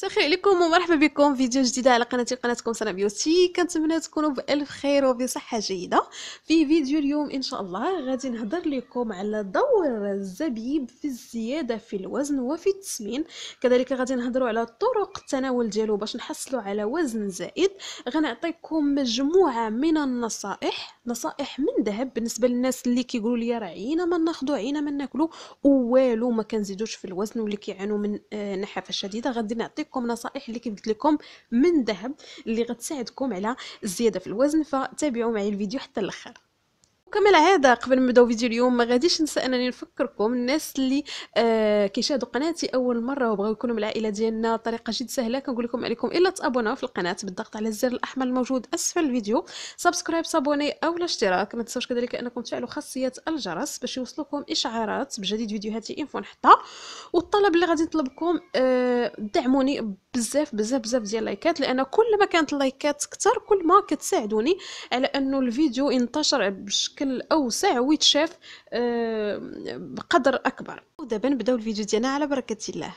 تخير عليكم ومرحبا بكم فيديو جديد على قناتي قناتكم سنا بيوتي كنتمنى تكونوا بألف خير وبصحة جيدة في فيديو اليوم إن شاء الله غادي نهضر لكم على دور الزبيب في الزيادة في الوزن وفي التسمين كذلك غادي نهضروا على طرق التناول ديالو باش نحصلوا على وزن زائد غنعطيكم مجموعة من النصائح نصائح من ذهب بالنسبة للناس اللي كيقولوا لي راه عينا ما ناخذوا عينا ما ناكلوا والو ما كنزيدوش في الوزن واللي كيعانوا من آه، نحافة شديدة غادي نعطيكم لكم نصائح اللي كيف قلت لكم من ذهب اللي غتساعدكم على الزياده في الوزن فتابعوا معي الفيديو حتى الاخر كما العادة قبل ما نبداو فيديو اليوم ما غاديش ننسى انني نفكركم الناس اللي آه كيشاهدوا قناتي اول مره وبغاو يكونوا من العائله ديالنا طريقة جد سهله كنقول لكم عليكم الا تابوناو في القناه بالضغط على الزر الاحمر الموجود اسفل الفيديو سبسكرايب صابوني او الاشتراك ما تنساوش كذلك انكم تفعلوا خاصيه الجرس باش يوصلكم اشعارات بجديد فيديوهاتي انفو نحطها والطلب اللي غادي نطلبكم آه دعموني بزاف بزاف بزاف ديال اللايكات لان كل ما كانت اللايكات كتر كل ما كتساعدوني على انه الفيديو ينتشر بشكل بشكل اوسع ويتشاف آه، بقدر اكبر ودابا نبداو الفيديو ديالنا على بركه الله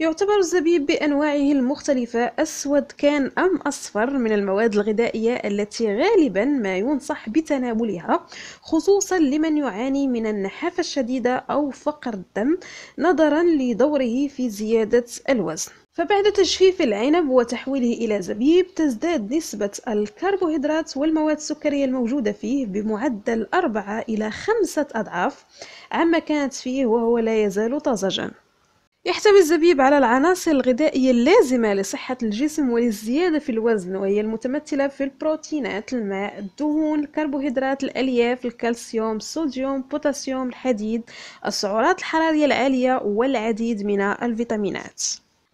يعتبر الزبيب بأنواعه المختلفة أسود كان أم أصفر من المواد الغذائية التي غالبا ما ينصح بتناولها خصوصا لمن يعاني من النحافة الشديدة أو فقر الدم نظرا لدوره في زيادة الوزن فبعد تجفيف العنب وتحويله إلى زبيب تزداد نسبة الكربوهيدرات والمواد السكرية الموجودة فيه بمعدل أربعة إلى خمسة أضعاف عما كانت فيه وهو لا يزال طازجا يحتوي الزبيب على العناصر الغذائية اللازمة لصحة الجسم وللزيادة في الوزن وهي المتمثلة في البروتينات الماء الدهون الكربوهيدرات الألياف الكالسيوم الصوديوم البوتاسيوم الحديد السعرات الحرارية العالية والعديد من الفيتامينات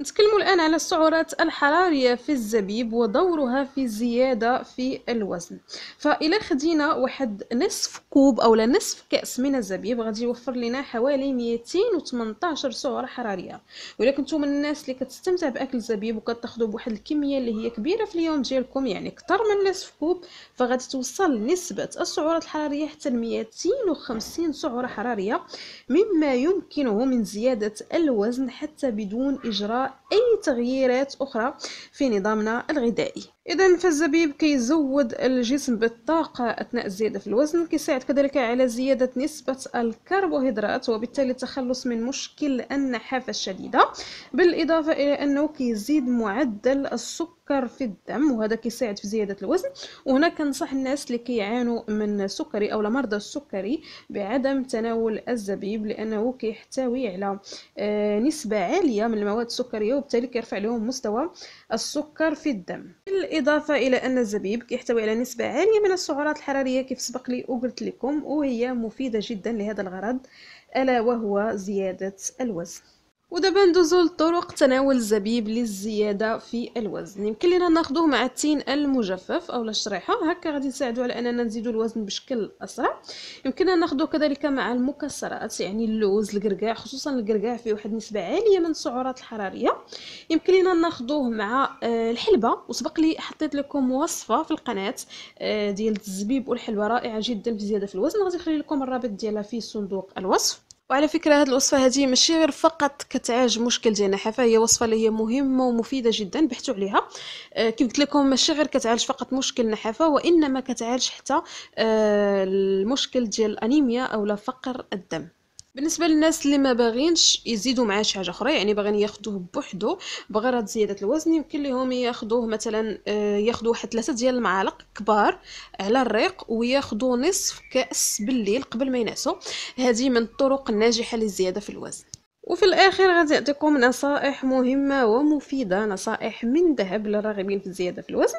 نتكلم الآن على السعرات الحرارية في الزبيب ودورها في الزيادة في الوزن فإلى خدينا واحد نصف كوب أو نصف كأس من الزبيب غادي يوفر لنا حوالي 218 سعرة حرارية وإلا كنتو من الناس اللي كتستمتع بأكل الزبيب وكتاخدو بواحد الكمية اللي هي كبيرة في اليوم ديالكم يعني أكثر من نصف كوب فغادي توصل نسبة السعرات الحرارية حتى ل 250 سعرة حرارية مما يمكنه من زيادة الوزن حتى بدون إجراء اي تغييرات اخرى في نظامنا الغذائي إذا فالزبيب كيزود الجسم بالطاقة أثناء الزيادة في الوزن كيساعد كذلك على زيادة نسبة الكربوهيدرات وبالتالي التخلص من مشكل النحافة الشديدة بالإضافة إلى أنه كيزيد معدل السكر في الدم وهذا كيساعد في زيادة الوزن وهنا كنصح الناس اللي كيعانوا من سكري أو مرضى السكري بعدم تناول الزبيب لأنه كيحتوي على آه، نسبة عالية من المواد السكرية وبالتالي كيرفع لهم مستوى السكر في الدم بالإضافة إلى أن الزبيب يحتوي على نسبة عالية من السعرات الحرارية كيف سبق لي وقلت لكم وهي مفيدة جدا لهذا الغرض ألا وهو زيادة الوزن ودابا ندوزو لطرق تناول الزبيب للزيادة في الوزن يمكن لنا ناخدوه مع التين المجفف أو الشريحة هكا غادي نساعدو على أننا نزيدو الوزن بشكل أسرع يمكننا ناخدوه كذلك مع المكسرات يعني اللوز القرقاع خصوصا القرقاع فيه واحد نسبة عالية من السعرات الحرارية يمكن لنا ناخدوه مع آه، الحلبة وسبق لي حطيت لكم وصفة في القناة آه، ديال الزبيب والحلبة رائعة جدا في زيادة في الوزن غادي نخلي لكم الرابط ديالها في صندوق الوصف وعلى فكره هذه الوصفه هذه ماشي غير فقط كتعالج مشكل ديال النحافه هي وصفه اللي هي مهمه ومفيده جدا بحثوا عليها آه كيف قلت لكم ماشي غير كتعالج فقط مشكل النحافه وانما كتعالج حتى آه المشكل ديال الانيميا اولا فقر الدم بالنسبه للناس اللي ما باغينش يزيدوا معاه شي حاجه اخرى يعني باغيين ياخذوه بوحدو بغرض زياده الوزن يمكن لهم ياخذوه مثلا آه، ياخذوا واحد ثلاثه ديال المعالق كبار على الريق وياخذوا نصف كاس بالليل قبل ما ينعسوا هذه من الطرق الناجحه للزياده في الوزن وفي الأخير غادي نعطيكم نصائح مهمة ومفيدة نصائح من ذهب للراغبين في الزيادة في الوزن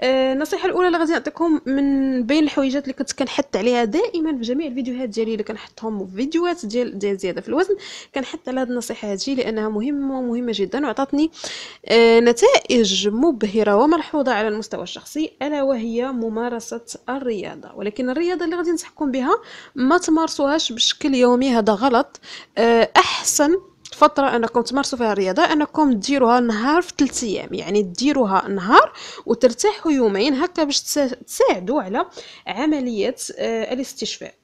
آه، النصيحة الأولى اللي غادي نعطيكم من بين الحويجات اللي كنت كنحط عليها دائما في جميع الفيديوهات ديالي اللي كنحطهم في فيديوهات ديال ديال الزيادة في الوزن كنحط على هذه النصيحة هذه لأنها مهمة ومهمة جدا وعطاتني آه، نتائج مبهرة وملحوظة على المستوى الشخصي ألا وهي ممارسة الرياضة ولكن الرياضة اللي غادي نصحكم بها ما تمارسوهاش بشكل يومي هذا غلط آه، أحسن احسن فترة انكم تمارسوا فيها الرياضة انكم ديروها نهار في ثلاث ايام يعني ديروها نهار وترتاحوا يومين هكا باش تساعدوا على عملية آه، الاستشفاء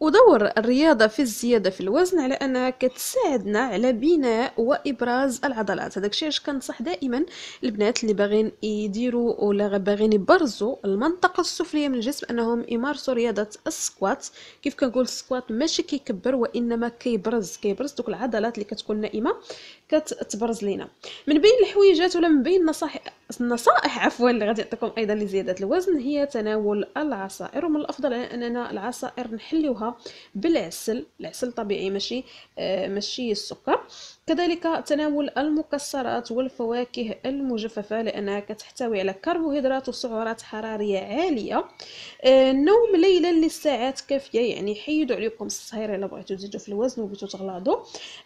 ودور الرياضة في الزيادة في الوزن على أنها كتساعدنا على بناء وإبراز العضلات هذاك الشيء كنصح دائما البنات اللي باغيين يديروا ولا باغيين يبرزوا المنطقة السفلية من الجسم أنهم يمارسوا رياضة السكوات كيف كنقول السكوات ماشي كيكبر وإنما كيبرز كيبرز دوك العضلات اللي كتكون نائمة كتبرز لينا من بين الحويجات ولا من بين النصائح النصائح عفوا اللي غادي يعطيكم ايضا لزياده الوزن هي تناول العصائر ومن الافضل اننا العصائر نحليوها بالعسل العسل طبيعي ماشي آه ماشي السكر كذلك تناول المكسرات والفواكه المجففة لأنها كتحتوي على كربوهيدرات وسعرات حرارية عالية النوم آه، ليلا للساعات كافية يعني حيدوا عليكم الصهير إلا بغيتو تزيدوا في الوزن وبغيتو تغلاضوا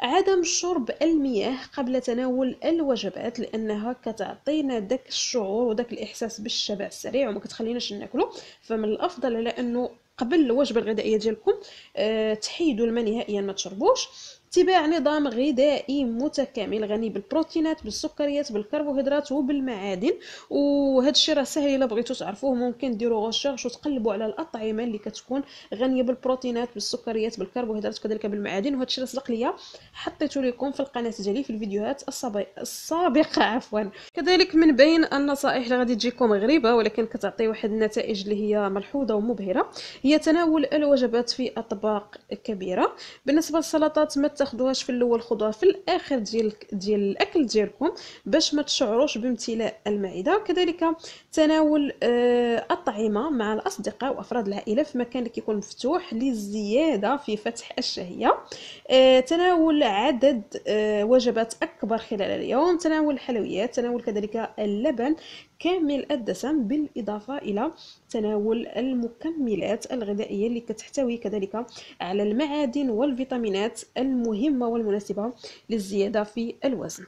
عدم شرب المياه قبل تناول الوجبات لأنها كتعطينا داك الشعور وداك الإحساس بالشبع السريع وما كتخليناش ناكلو فمن الأفضل على أنه قبل الوجبة الغذائية ديالكم آه، تحيدوا الماء نهائيا ما تشربوش اتباع نظام غذائي متكامل غني بالبروتينات بالسكريات بالكربوهيدرات وبالمعادن وهذا الشيء راه سهل الا بغيتو تعرفوه ممكن ديروا غوشيرش وتقلبوا على الاطعمه اللي كتكون غنيه بالبروتينات بالسكريات بالكربوهيدرات كذلك بالمعادن وهذا الشيء صدق ليا حطيته لكم في القناه ديالي في الفيديوهات السابقه عفوا كذلك من بين النصائح اللي غادي تجيكم غريبه ولكن كتعطي واحد النتائج اللي هي ملحوظه ومبهره هي تناول الوجبات في اطباق كبيره بالنسبه للسلطات ما تاخذوهاش في الاول خذوها في الاخر ديال ديال الاكل ديالكم باش ما تشعروش بامتلاء المعده كذلك تناول آه، الطعمه مع الاصدقاء وافراد العائله في مكان اللي كيكون مفتوح للزياده في فتح الشهيه آه، تناول عدد آه، وجبات اكبر خلال اليوم تناول الحلويات تناول كذلك اللبن كامل الدسم بالإضافة إلى تناول المكملات الغذائية اللي كتحتوي كذلك على المعادن والفيتامينات المهمة والمناسبة للزيادة في الوزن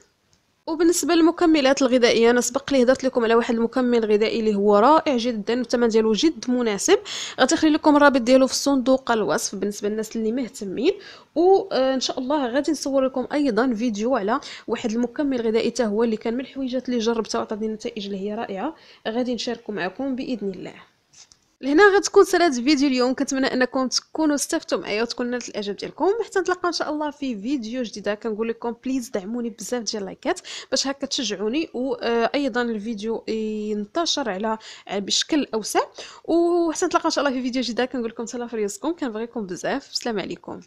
وبالنسبه للمكملات الغذائيه انا سبق لي هضرت لكم على واحد المكمل غذائي اللي هو رائع جدا والثمن ديالو جد مناسب غتخلي لكم الرابط ديالو في صندوق الوصف بالنسبه للناس اللي مهتمين وان آه، شاء الله غادي نصور لكم ايضا فيديو على واحد المكمل غذائي حتى هو اللي كان من الحويجات اللي جربتها وعطاتني نتائج اللي هي رائعه غادي نشاركو معكم باذن الله لهنا غتكون سرات فيديو اليوم كنتمنى انكم تكونوا استفدتوا معايا أيوة، وتكون نالت الاعجاب ديالكم حتى نتلاقاو ان شاء الله في فيديو جديده كنقول لكم بليز دعموني بزاف ديال لايكات باش هكا تشجعوني وايضا آه، الفيديو ينتشر على آه، بشكل اوسع وحتى نتلاقاو ان شاء الله في فيديو جديده كنقول لكم تهلا في ريوسكم كنبغيكم بزاف السلام عليكم